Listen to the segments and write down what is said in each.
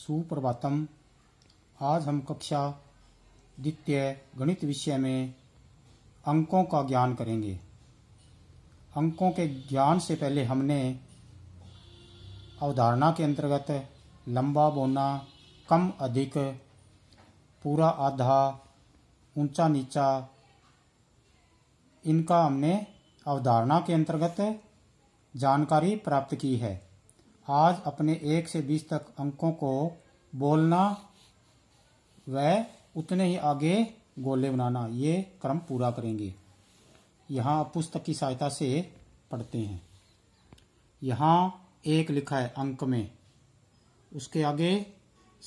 सुप्रभातम आज हम कक्षा द्वितीय गणित विषय में अंकों का ज्ञान करेंगे अंकों के ज्ञान से पहले हमने अवधारणा के अंतर्गत लंबा बोना कम अधिक पूरा आधा ऊंचा नीचा इनका हमने अवधारणा के अंतर्गत जानकारी प्राप्त की है आज अपने एक से बीस तक अंकों को बोलना व उतने ही आगे गोले बनाना ये क्रम पूरा करेंगे यहाँ पुस्तक की सहायता से पढ़ते हैं यहाँ एक लिखा है अंक में उसके आगे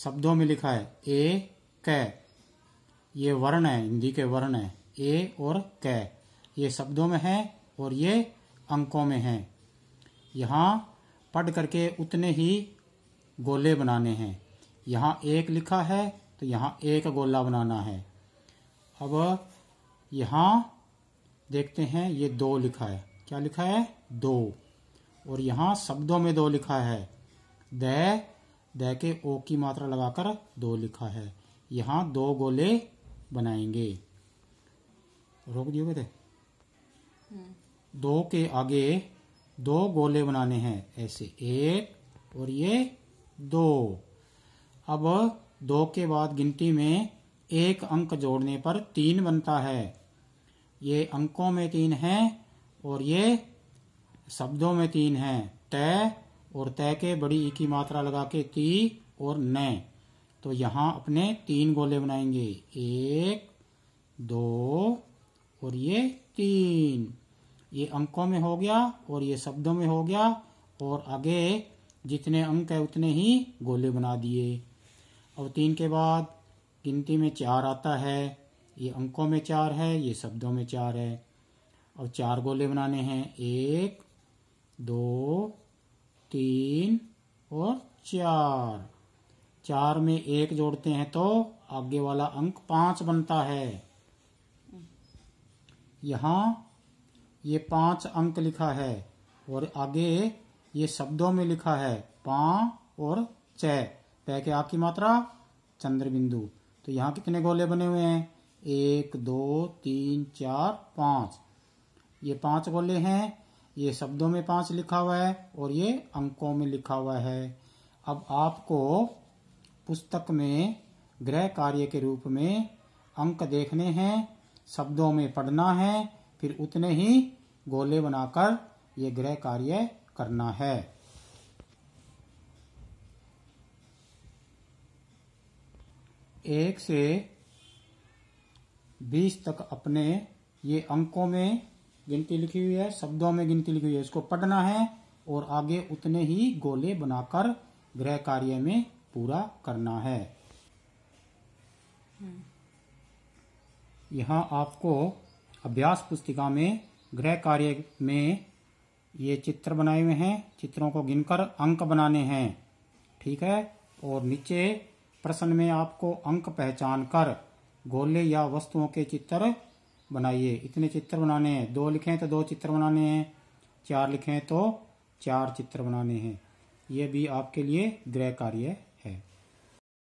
शब्दों में लिखा है ए क ये वर्ण है हिंदी के वर्ण है ए और क ये शब्दों में है और ये अंकों में है यहाँ पढ़ करके उतने ही गोले बनाने हैं यहाँ एक लिखा है तो यहाँ एक गोला बनाना है अब यहाँ देखते हैं ये दो लिखा है क्या लिखा है दो और यहाँ शब्दों में दो लिखा है द द के ओ की मात्रा लगाकर दो लिखा है यहाँ दो गोले बनाएंगे रोक दिए हम्म। दो के आगे दो गोले बनाने हैं ऐसे एक और ये दो अब दो के बाद गिनती में एक अंक जोड़ने पर तीन बनता है ये अंकों में तीन है और ये शब्दों में तीन है तय और तय के बड़ी e की मात्रा लगा के ती और न तो यहां अपने तीन गोले बनाएंगे एक दो और ये तीन ये अंकों में हो गया और ये शब्दों में हो गया और आगे जितने अंक है उतने ही गोले बना दिए अब तीन के बाद गिनती में चार आता है ये अंकों में चार है ये शब्दों में चार है अब चार गोले बनाने हैं एक दो तीन और चार चार में एक जोड़ते हैं तो आगे वाला अंक पांच बनता है यहाँ ये पांच अंक लिखा है और आगे ये शब्दों में लिखा है पा और चय पै के आग की मात्रा चंद्र बिंदु तो यहाँ कितने गोले बने हुए हैं एक दो तीन चार पाँच ये पांच गोले हैं ये शब्दों में पांच लिखा हुआ है और ये अंकों में लिखा हुआ है अब आपको पुस्तक में गृह कार्य के रूप में अंक देखने हैं शब्दों में पढ़ना है फिर उतने ही गोले बनाकर ये ग्रह कार्य करना है एक से बीस तक अपने ये अंकों में गिनती लिखी हुई है शब्दों में गिनती लिखी हुई है इसको पढ़ना है और आगे उतने ही गोले बनाकर ग्रह कार्य में पूरा करना है हम्म। यहां आपको अभ्यास पुस्तिका में गृह कार्य में ये चित्र बनाए हुए हैं चित्रों को गिनकर अंक बनाने हैं ठीक है और नीचे प्रश्न में आपको अंक पहचान कर गोले या वस्तुओं के चित्र बनाइए इतने चित्र बनाने हैं दो लिखें तो दो चित्र बनाने हैं चार लिखें तो चार चित्र बनाने हैं ये भी आपके लिए गृह कार्य